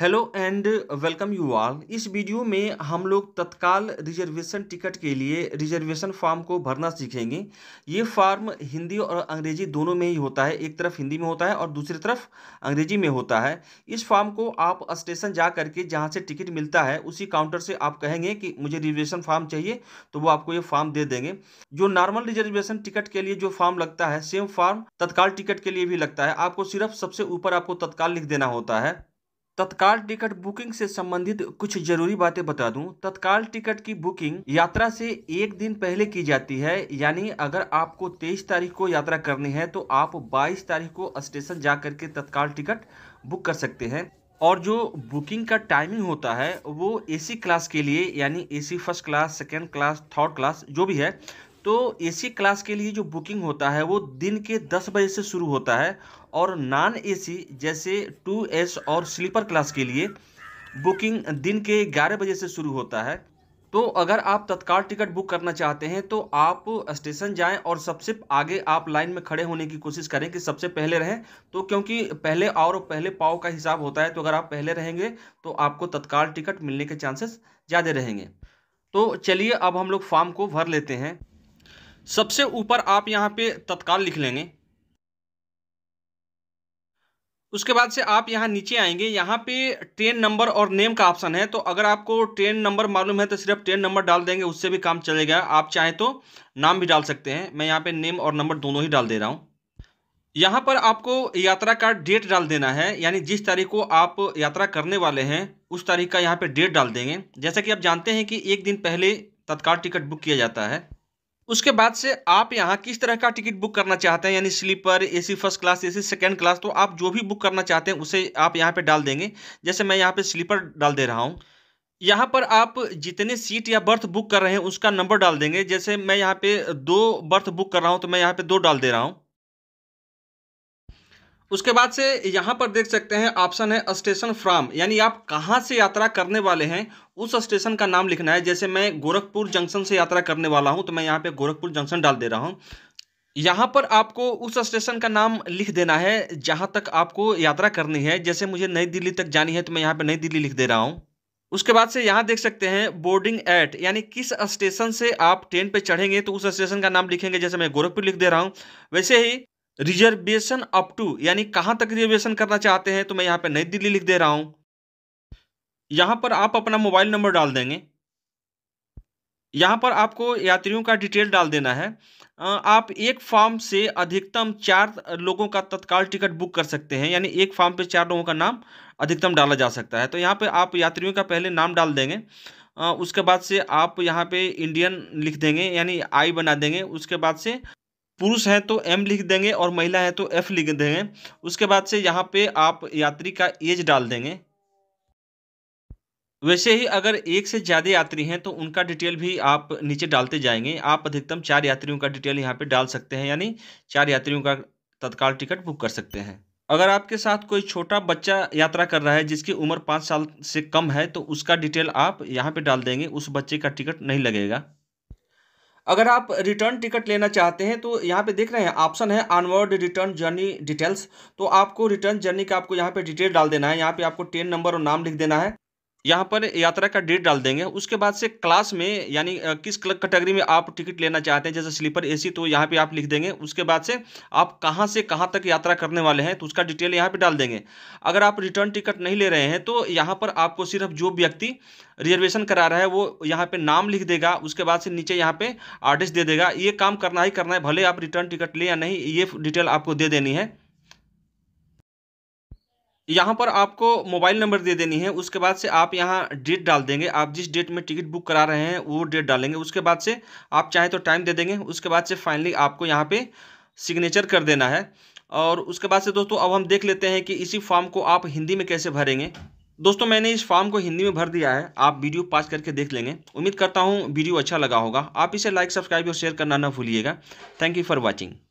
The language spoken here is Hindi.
hello and welcome you all इस वीडियो में हम लोग तत्काल रिजर्वेशन टिकट के लिए रिजर्वेशन फॉर्म को भरना सीखेंगे ये फॉर्म हिंदी और अंग्रेजी दोनों में ही होता है एक तरफ हिंदी में होता है और दूसरी तरफ अंग्रेजी में होता है इस फॉर्म को आप स्टेशन जा करके जहाँ से टिकट मिलता है उसी काउंटर से आप कहेंगे कि मुझे रिजर्वेशन फॉर्म चाहिए तो वो आपको ये फॉर्म दे देंगे जो नॉर्मल रिजर्वेशन टिकट के लिए जो फॉर्म लगता है सेम फॉर्म तत्काल टिकट के लिए भी लगता है आपको सिर्फ सबसे ऊपर आपको तत्काल लिख देना होता है तत्काल टिकट बुकिंग से संबंधित कुछ जरूरी बातें बता दूं तत्काल टिकट की बुकिंग यात्रा से एक दिन पहले की जाती है यानी अगर आपको 23 तारीख को यात्रा करनी है तो आप 22 तारीख को स्टेशन जा करके तत्काल टिकट बुक कर सकते हैं और जो बुकिंग का टाइमिंग होता है वो एसी क्लास के लिए यानी AC first class second class third class जो भी है तो एसी क्लास के लिए जो बुकिंग होता है वो दिन के दस बजे से शुरू होता है और नॉन एसी जैसे टू एस और स्लीपर क्लास के लिए बुकिंग दिन के 11 बजे से शुरू होता है तो अगर आप तत्काल टिकट बुक करना चाहते हैं तो आप स्टेशन जाएं और सबसे आगे आप लाइन में खड़े होने की कोशिश करें कि सबसे पहले रहें तो क्योंकि पहले और पहले पाव का हिसाब होता है तो अगर आप पहले रहेंगे तो आपको तत्काल टिकट मिलने के चांसेस ज़्यादा रहेंगे तो चलिए अब हम लोग फॉर्म को भर लेते हैं सबसे ऊपर आप यहाँ पर तत्काल लिख लेंगे उसके बाद से आप यहाँ नीचे आएंगे यहाँ पे ट्रेन नंबर और नेम का ऑप्शन है तो अगर आपको ट्रेन नंबर मालूम है तो सिर्फ ट्रेन नंबर डाल देंगे उससे भी काम चलेगा आप चाहें तो नाम भी डाल सकते हैं मैं यहाँ पे नेम और नंबर दोनों ही डाल दे रहा हूँ यहाँ पर आपको यात्रा का डेट डाल देना है यानी जिस तारीख को आप यात्रा करने वाले हैं उस तारीख का यहाँ पर डेट डाल देंगे जैसा कि आप जानते हैं कि एक दिन पहले तत्काल टिकट बुक किया जाता है उसके बाद से आप यहाँ किस तरह का टिकट बुक करना चाहते हैं यानी sleeper AC first class AC second class तो आप जो भी बुक करना चाहते हैं उसे आप यहाँ पे डाल देंगे जैसे मैं यहाँ पे स्लीपर डाल दे रहा हूँ यहाँ पर आप जितने सीट या बर्थ बुक कर रहे हैं उसका नंबर डाल देंगे जैसे मैं यहाँ पे दो बर्थ बुक कर रहा हूँ तो मैं यहाँ पे दो डाल दे रहा हूँ उसके बाद से यहाँ पर देख सकते हैं ऑप्शन है स्टेशन फ्राम यानी आप कहाँ से यात्रा करने वाले हैं उस स्टेशन का नाम लिखना है जैसे मैं गोरखपुर जंक्शन से यात्रा करने वाला हूँ तो मैं यहाँ पे गोरखपुर जंक्शन डाल दे रहा हूँ यहाँ पर आपको उस स्टेशन का नाम लिख देना है जहाँ तक आपको यात्रा करनी है जैसे मुझे नई दिल्ली तक जानी है तो मैं यहाँ पर नई दिल्ली लिख दे रहा हूँ उसके बाद से यहाँ देख सकते हैं बोर्डिंग एट यानी किस स्टेशन से आप ट्रेन पे चढ़ेंगे तो उस स्टेशन का नाम लिखेंगे जैसे मैं गोरखपुर लिख दे रहा हूँ वैसे ही रिजर्वेशन अप टू यानी कहाँ तक रिजर्वेशन करना चाहते हैं तो मैं यहाँ पर नई दिल्ली लिख दे रहा हूँ यहाँ पर आप अपना मोबाइल नंबर डाल देंगे यहाँ पर आपको यात्रियों का डिटेल डाल देना है आप एक फॉर्म से अधिकतम चार लोगों का तत्काल टिकट बुक कर सकते हैं यानी एक फॉर्म पे चार लोगों का नाम अधिकतम डाला जा सकता है तो यहाँ पे आप यात्रियों का पहले नाम डाल देंगे उसके बाद से आप यहाँ पे इंडियन लिख देंगे यानी आई बना देंगे उसके बाद से पुरुष है तो एम लिख देंगे और महिला है तो एफ लिख देंगे उसके बाद से यहाँ पे आप यात्री का एज डाल देंगे वैसे ही अगर एक से ज़्यादा यात्री हैं तो उनका डिटेल भी आप नीचे डालते जाएंगे आप अधिकतम चार यात्रियों का डिटेल यहाँ पे डाल सकते हैं यानी चार यात्रियों का तत्काल टिकट बुक कर सकते हैं अगर आपके साथ कोई छोटा बच्चा यात्रा कर रहा है जिसकी उम्र पाँच साल से कम है तो उसका डिटेल आप यहाँ पे डाल देंगे उस बच्चे का टिकट नहीं लगेगा अगर आप रिटर्न टिकट लेना चाहते हैं तो यहाँ पे देख रहे हैं ऑप्शन है ऑनवर्ड रिटर्न जर्नी डिटेल्स तो आपको रिटर्न जर्नी का आपको यहाँ पे डिटेल डाल देना है यहाँ पे आपको टेन नंबर और नाम लिख देना है यहाँ पर यात्रा का डेट डाल देंगे उसके बाद से क्लास में यानी किस कैटेगरी में आप टिकट लेना चाहते हैं जैसे स्लीपर एसी तो यहाँ पे आप लिख देंगे उसके बाद से आप कहाँ से कहाँ तक यात्रा करने वाले हैं तो उसका डिटेल यहाँ पे डाल देंगे अगर आप रिटर्न टिकट नहीं ले रहे हैं तो यहाँ पर आपको सिर्फ जो व्यक्ति रिजर्वेशन करा रहा है वो यहाँ पे नाम लिख देगा उसके बाद से नीचे यहाँ पे आर्टिस्ट दे देगा ये काम करना ही करना है भले आप रिटर्न टिकट लें या नहीं ये डिटेल आपको दे देनी है यहाँ पर आपको मोबाइल नंबर दे देनी है उसके बाद से आप यहाँ डेट डाल देंगे आप जिस डेट में टिकट बुक करा रहे हैं वो डेट डालेंगे उसके बाद से आप चाहें तो टाइम दे देंगे उसके बाद से फाइनली आपको यहाँ पे सिग्नेचर कर देना है और उसके बाद से दोस्तों अब हम देख लेते हैं कि इसी फॉर्म को आप हिंदी में कैसे भरेंगे दोस्तों मैंने इस फॉर्म को हिंदी में भर दिया है आप वीडियो पास करके देख लेंगे उम्मीद करता हूँ वीडियो अच्छा लगा होगा आप इसे लाइक सब्सक्राइब और शेयर करना ना भूलिएगा थैंक यू फॉर वॉचिंग